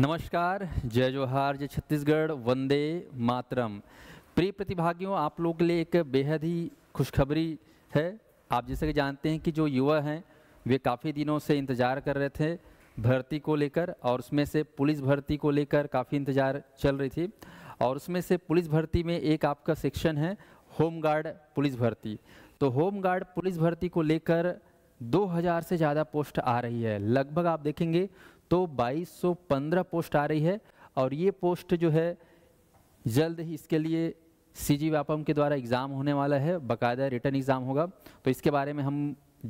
नमस्कार जय जोहार जय छत्तीसगढ़ वंदे मातरम प्रिय प्रतिभागियों आप लोग के लिए एक बेहद ही खुशखबरी है आप जैसे कि जानते हैं कि जो युवा हैं वे काफ़ी दिनों से इंतज़ार कर रहे थे भर्ती को लेकर और उसमें से पुलिस भर्ती को लेकर काफ़ी इंतज़ार चल रही थी और उसमें से पुलिस भर्ती में एक आपका सेक्शन है होमगार्ड पुलिस भर्ती तो होमगार्ड पुलिस भर्ती को लेकर 2000 से ज़्यादा पोस्ट आ रही है लगभग आप देखेंगे तो 2215 पोस्ट आ रही है और ये पोस्ट जो है जल्द ही इसके लिए सी जी व्यापम के द्वारा एग्ज़ाम होने वाला है बाकायदा रिटर्न एग्ज़ाम होगा तो इसके बारे में हम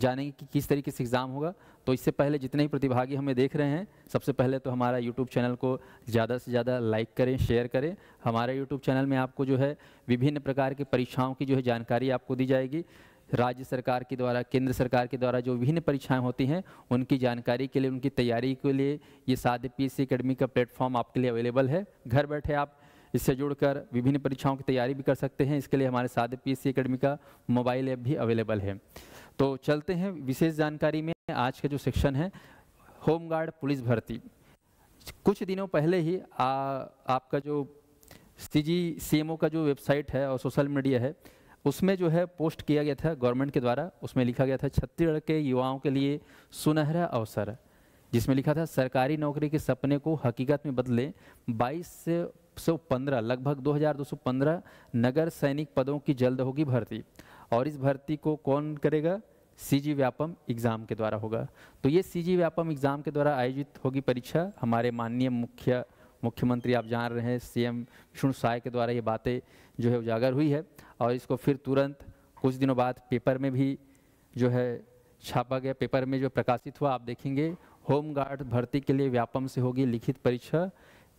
जानेंगे कि किस तरीके से एग्ज़ाम होगा तो इससे पहले जितने ही प्रतिभागी हमें देख रहे हैं सबसे पहले तो हमारा यूट्यूब चैनल को ज़्यादा से ज़्यादा लाइक करें शेयर करें हमारे यूट्यूब चैनल में आपको जो है विभिन्न प्रकार की परीक्षाओं की जो है जानकारी आपको दी जाएगी राज्य सरकार के द्वारा केंद्र सरकार के द्वारा जो विभिन्न परीक्षाएं होती हैं उनकी जानकारी के लिए उनकी तैयारी के लिए ये साधे पी एस अकेडमी का प्लेटफॉर्म आपके लिए अवेलेबल है घर बैठे आप इससे जुड़कर विभिन्न परीक्षाओं की तैयारी भी कर सकते हैं इसके लिए हमारे साधे पी एस अकेडमी का मोबाइल ऐप भी अवेलेबल है तो चलते हैं विशेष जानकारी में आज का जो सेक्शन है होमगार्ड पुलिस भर्ती कुछ दिनों पहले ही आ, आपका जो सी जी सी का जो वेबसाइट है और सोशल मीडिया है उसमें जो है पोस्ट किया गया था गवर्नमेंट के द्वारा उसमें लिखा गया था छत्तीसगढ़ के युवाओं के लिए सुनहरा अवसर जिसमें लिखा था सरकारी नौकरी के सपने को हकीकत में बदले 22 से सौ पंद्रह लगभग 2215 नगर सैनिक पदों की जल्द होगी भर्ती और इस भर्ती को कौन करेगा सी जी व्यापम एग्ज़ाम के द्वारा होगा तो ये सी जी व्यापम एग्ज़ाम के द्वारा आयोजित होगी परीक्षा हमारे माननीय मुख्य मुख्यमंत्री आप जान रहे हैं सीएम विष्णु साय के द्वारा ये बातें जो है उजागर हुई है और इसको फिर तुरंत कुछ दिनों बाद पेपर में भी जो है छापा गया पेपर में जो प्रकाशित हुआ आप देखेंगे होम गार्ड भर्ती के लिए व्यापम से होगी लिखित परीक्षा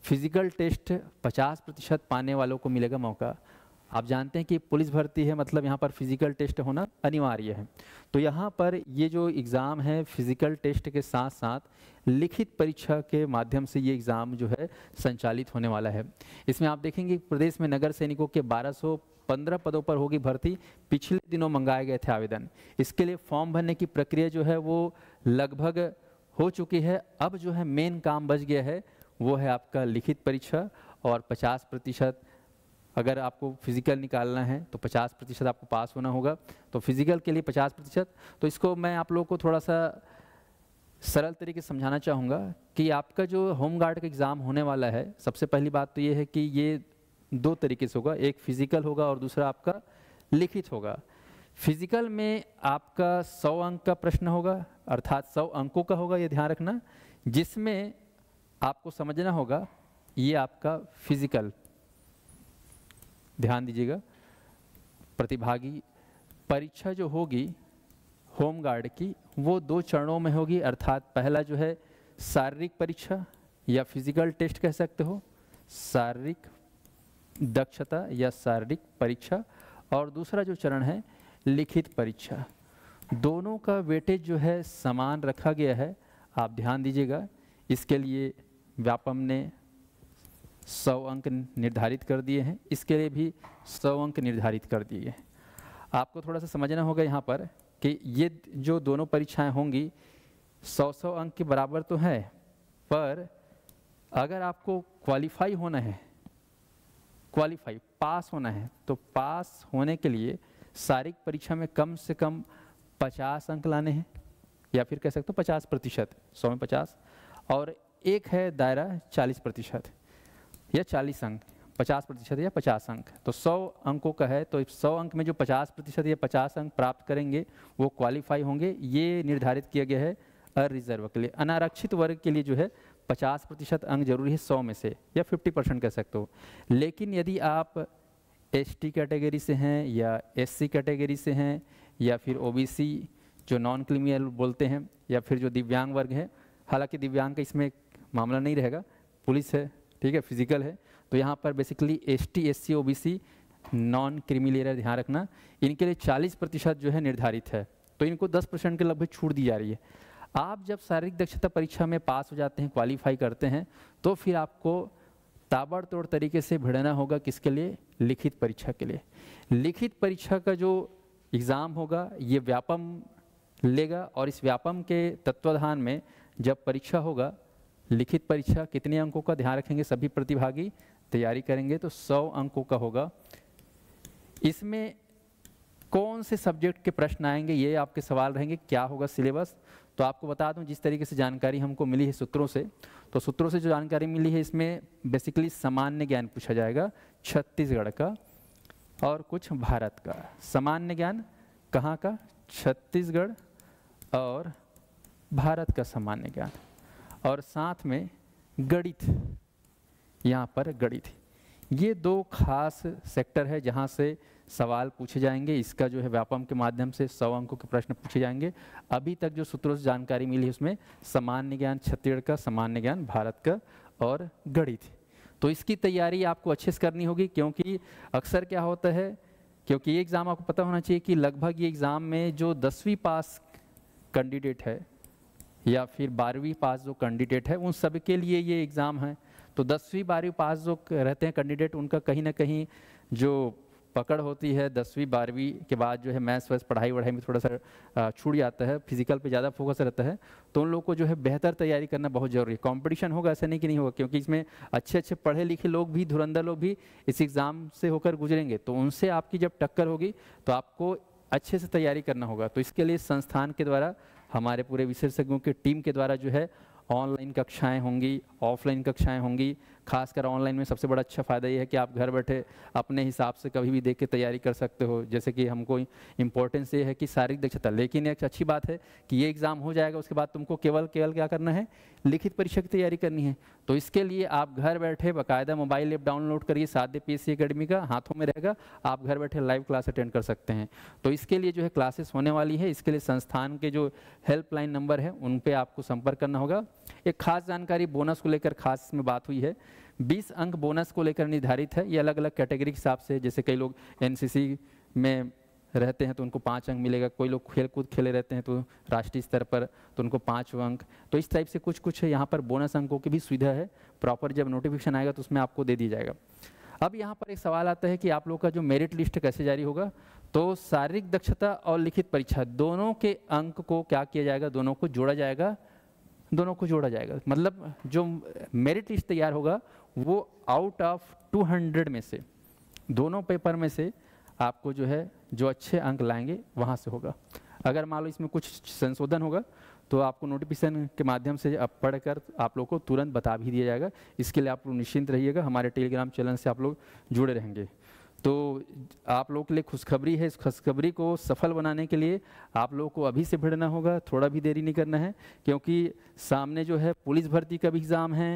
फिजिकल टेस्ट 50 प्रतिशत पाने वालों को मिलेगा मौका आप जानते हैं कि पुलिस भर्ती है मतलब यहाँ पर फिजिकल टेस्ट होना अनिवार्य है तो यहाँ पर ये जो एग्ज़ाम है फिजिकल टेस्ट के साथ साथ लिखित परीक्षा के माध्यम से ये एग्ज़ाम जो है संचालित होने वाला है इसमें आप देखेंगे प्रदेश में नगर सैनिकों के 1215 पदों पर होगी भर्ती पिछले दिनों मंगाए गए थे आवेदन इसके लिए फॉर्म भरने की प्रक्रिया जो है वो लगभग हो चुकी है अब जो है मेन काम बच गया है वो है आपका लिखित परीक्षा और 50 प्रतिशत अगर आपको फिजिकल निकालना है तो 50 प्रतिशत आपको पास होना होगा तो फिजिकल के लिए 50 प्रतिशत तो इसको मैं आप लोगों को थोड़ा सा सरल तरीके से समझाना चाहूँगा कि आपका जो होम गार्ड का एग्ज़ाम होने वाला है सबसे पहली बात तो ये है कि ये दो तरीके से होगा एक फिजिकल होगा और दूसरा आपका लिखित होगा फिजिकल में आपका सौ अंक का प्रश्न होगा अर्थात सौ अंकों का होगा ये ध्यान रखना जिसमें आपको समझना होगा ये आपका फिजिकल ध्यान दीजिएगा प्रतिभागी परीक्षा जो होगी होमगार्ड की वो दो चरणों में होगी अर्थात पहला जो है शारीरिक परीक्षा या फिजिकल टेस्ट कह सकते हो शारीरिक दक्षता या शारीरिक परीक्षा और दूसरा जो चरण है लिखित परीक्षा दोनों का वेटेज जो है समान रखा गया है आप ध्यान दीजिएगा इसके लिए व्यापम ने सौ अंक निर्धारित कर दिए हैं इसके लिए भी सौ अंक निर्धारित कर दिए हैं आपको थोड़ा सा समझना होगा यहाँ पर कि ये जो दोनों परीक्षाएं होंगी सौ सौ अंक के बराबर तो है पर अगर आपको क्वालिफाई होना है क्वालिफाई पास होना है तो पास होने के लिए शारीरिक परीक्षा में कम से कम पचास अंक लाने हैं या फिर कह सकते हो पचास प्रतिशत सौ में पचास और एक है दायरा चालीस प्रतिशत या चालीस अंक पचास प्रतिशत या पचास अंक तो सौ अंकों का है तो सौ अंक में जो पचास प्रतिशत या पचास अंक प्राप्त करेंगे वो क्वालिफाई होंगे ये निर्धारित किया गया है अरिजर्व के लिए अनारक्षित वर्ग के लिए जो है पचास प्रतिशत अंक जरूरी है सौ में से या फिफ्टी परसेंट कह सकते हो लेकिन यदि आप एस टी कैटेगरी से हैं या एस सी कैटेगरी से हैं या फिर ओ बी सी जो नॉन क्लिमियल बोलते हैं या फिर जो दिव्यांग वर्ग है हालांकि दिव्यांग का इसमें मामला नहीं रहेगा पुलिस है ठीक है फिजिकल है तो यहाँ पर basically S T S C O B C non creamy ध्यान रखना इनके लिए 40 प्रतिशत जो है निर्धारित है तो इनको 10 परसेंट के लगभग छूट दी जा रही है आप जब शारीरिक दक्षता परीक्षा में पास हो जाते हैं क्वालिफाई करते हैं तो फिर आपको ताबड़तोड़ तरीके से भिड़ना होगा किसके लिए लिखित परीक्षा के लिए लिखित परीक्षा का जो एग्ज़ाम होगा ये व्यापम लेगा और इस व्यापम के तत्वाधान में जब परीक्षा होगा लिखित परीक्षा कितने अंकों का ध्यान रखेंगे सभी प्रतिभागी तैयारी करेंगे तो सौ अंकों का होगा इसमें कौन से सब्जेक्ट के प्रश्न आएंगे ये आपके सवाल रहेंगे क्या होगा सिलेबस तो आपको बता दूं जिस तरीके से जानकारी हमको मिली है सूत्रों से तो सूत्रों से जो जानकारी मिली है इसमें बेसिकली सामान्य ज्ञान पूछा जाएगा छत्तीसगढ़ का और कुछ भारत का सामान्य ज्ञान कहाँ का छत्तीसगढ़ और भारत का सामान्य ज्ञान और साथ में गणित यहाँ पर गणित ये दो खास सेक्टर है जहाँ से सवाल पूछे जाएंगे इसका जो है व्यापम के माध्यम से सौ अंकों के प्रश्न पूछे जाएंगे अभी तक जो सूत्रों से जानकारी मिली उसमें सामान्य ज्ञान छत्तीसगढ़ का सामान्य ज्ञान भारत का और गणित तो इसकी तैयारी आपको अच्छे से करनी होगी क्योंकि अक्सर क्या होता है क्योंकि ये एग्ज़ाम आपको पता होना चाहिए कि लगभग ये एग्ज़ाम में जो दसवीं पास कैंडिडेट है या फिर बारहवीं पास जो कैंडिडेट है उन सब के लिए ये एग्ज़ाम है तो दसवीं बारहवीं पास जो रहते हैं कैंडिडेट उनका कहीं ना कहीं जो पकड़ होती है दसवीं बारहवीं के बाद जो है मैथ्स वैस पढ़ाई वढ़ाई में थोड़ा सा छूट जाता है फिजिकल पे ज़्यादा फोकस रहता है तो उन लोग को जो है बेहतर तैयारी करना बहुत ज़रूरी है कंपटीशन होगा ऐसा नहीं कि नहीं होगा क्योंकि इसमें अच्छे अच्छे पढ़े लिखे लोग भी धुरंधर लोग भी इस एग्ज़ाम से होकर गुजरेंगे तो उनसे आपकी जब टक्कर होगी तो आपको अच्छे से तैयारी करना होगा तो इसके लिए संस्थान के द्वारा हमारे पूरे विशेषज्ञों की टीम के द्वारा जो है ऑनलाइन कक्षाएं होंगी ऑफलाइन कक्षाएं होंगी खासकर ऑनलाइन में सबसे बड़ा अच्छा फ़ायदा ये है कि आप घर बैठे अपने हिसाब से कभी भी देख के तैयारी कर सकते हो जैसे कि हमको इम्पोर्टेंस ये है कि शारीरिक दक्षता लेकिन एक अच्छी बात है कि ये एग्ज़ाम हो जाएगा उसके बाद तुमको केवल केवल क्या करना है लिखित परीक्षा की तैयारी करनी है तो इसके लिए आप घर बैठे बाकायदा मोबाइल ऐप डाउनलोड करिए साध्य पी सी अकेडमी का हाथों में रहेगा आप घर बैठे लाइव क्लास अटेंड कर सकते हैं तो इसके लिए जो है क्लासेस होने वाली है इसके लिए संस्थान के जो हेल्पलाइन नंबर है उन पर आपको संपर्क करना होगा एक खास जानकारी बोनस को लेकर खास में बात हुई है 20 अंक बोनस को लेकर निर्धारित है ये अलग अलग कैटेगरी के हिसाब से जैसे कई लोग एनसीसी में रहते हैं तो उनको पाँच अंक मिलेगा कोई लोग खेल कूद खेले रहते हैं तो राष्ट्रीय स्तर पर तो उनको पाँच अंक तो इस टाइप से कुछ कुछ यहाँ पर बोनस अंकों की भी सुविधा है प्रॉपर जब नोटिफिकेशन आएगा तो उसमें आपको दे दिया जाएगा अब यहाँ पर एक सवाल आता है कि आप लोग का जो मेरिट लिस्ट कैसे जारी होगा तो शारीरिक दक्षता और लिखित परीक्षा दोनों के अंक को क्या किया जाएगा दोनों को जोड़ा जाएगा दोनों को जोड़ा जाएगा मतलब जो मेरिट लिस्ट तैयार होगा वो आउट ऑफ 200 में से दोनों पेपर में से आपको जो है जो अच्छे अंक लाएंगे वहाँ से होगा अगर मान लो इसमें कुछ संशोधन होगा तो आपको नोटिफिकेशन के माध्यम से आप पढ़कर आप लोग को तुरंत बता भी दिया जाएगा इसके लिए आप लोग निश्चिंत रहिएगा हमारे टेलीग्राम चैनल से आप लोग जुड़े रहेंगे तो आप लोगों के लिए खुशखबरी है इस खुशखबरी को सफल बनाने के लिए आप लोगों को अभी से भिड़ना होगा थोड़ा भी देरी नहीं करना है क्योंकि सामने जो है पुलिस भर्ती का भी एग्ज़ाम है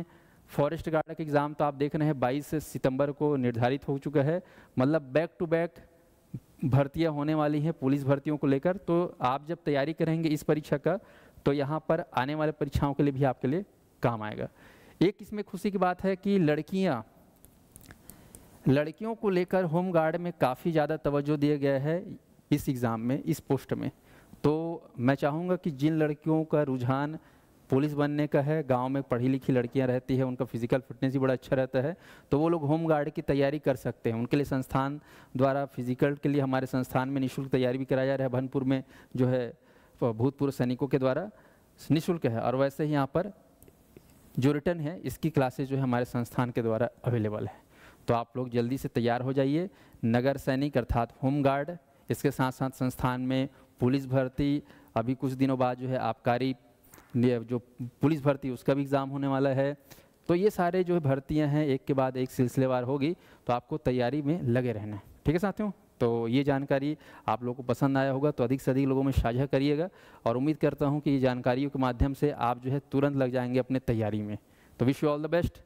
फॉरेस्ट गार्ड का एग्ज़ाम तो आप देख रहे हैं बाईस सितंबर को निर्धारित हो चुका है मतलब बैक टू बैक भर्तियां होने वाली हैं पुलिस भर्तियों को लेकर तो आप जब तैयारी करेंगे इस परीक्षा का तो यहाँ पर आने वाले परीक्षाओं के लिए भी आपके लिए काम आएगा एक इसमें खुशी की बात है कि लड़कियाँ लड़कियों को लेकर होम गार्ड में काफ़ी ज़्यादा तवज्जो दिया गया है इस एग्ज़ाम में इस पोस्ट में तो मैं चाहूँगा कि जिन लड़कियों का रुझान पुलिस बनने का है गांव में पढ़ी लिखी लड़कियां रहती है उनका फिजिकल फिटनेस भी बड़ा अच्छा रहता है तो वो लोग होम गार्ड की तैयारी कर सकते हैं उनके लिए संस्थान द्वारा फिजिकल के लिए हमारे संस्थान में निःशुल्क तैयारी भी कराया जा रहा है भनपुर में जो है भूतपूर्व सैनिकों के द्वारा निःशुल्क है और वैसे ही यहाँ पर जो रिटर्न है इसकी क्लासेज जो है हमारे संस्थान के द्वारा अवेलेबल है तो आप लोग जल्दी से तैयार हो जाइए नगर सैनिक अर्थात होमगार्ड इसके साथ साथ संस्थान में पुलिस भर्ती अभी कुछ दिनों बाद जो है आबकारी जो पुलिस भर्ती उसका भी एग्ज़ाम होने वाला है तो ये सारे जो है भर्तियाँ हैं एक के बाद एक सिलसिलेवार होगी तो आपको तैयारी में लगे रहना है ठीक है साथियों तो ये जानकारी आप लोगों को पसंद आया होगा तो अधिक से अधिक लोगों में साझा करिएगा और उम्मीद करता हूँ कि ये जानकारियों के माध्यम से आप जो है तुरंत लग जाएंगे अपने तैयारी में तो wish you all the best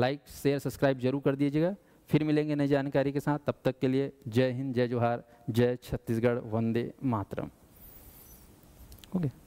like share subscribe जरूर कर दीजिएगा फिर मिलेंगे नई जानकारी के साथ तब तक के लिए जय हिंद जय जोहार जय छत्तीसगढ़ वंदे मातरम ओके okay.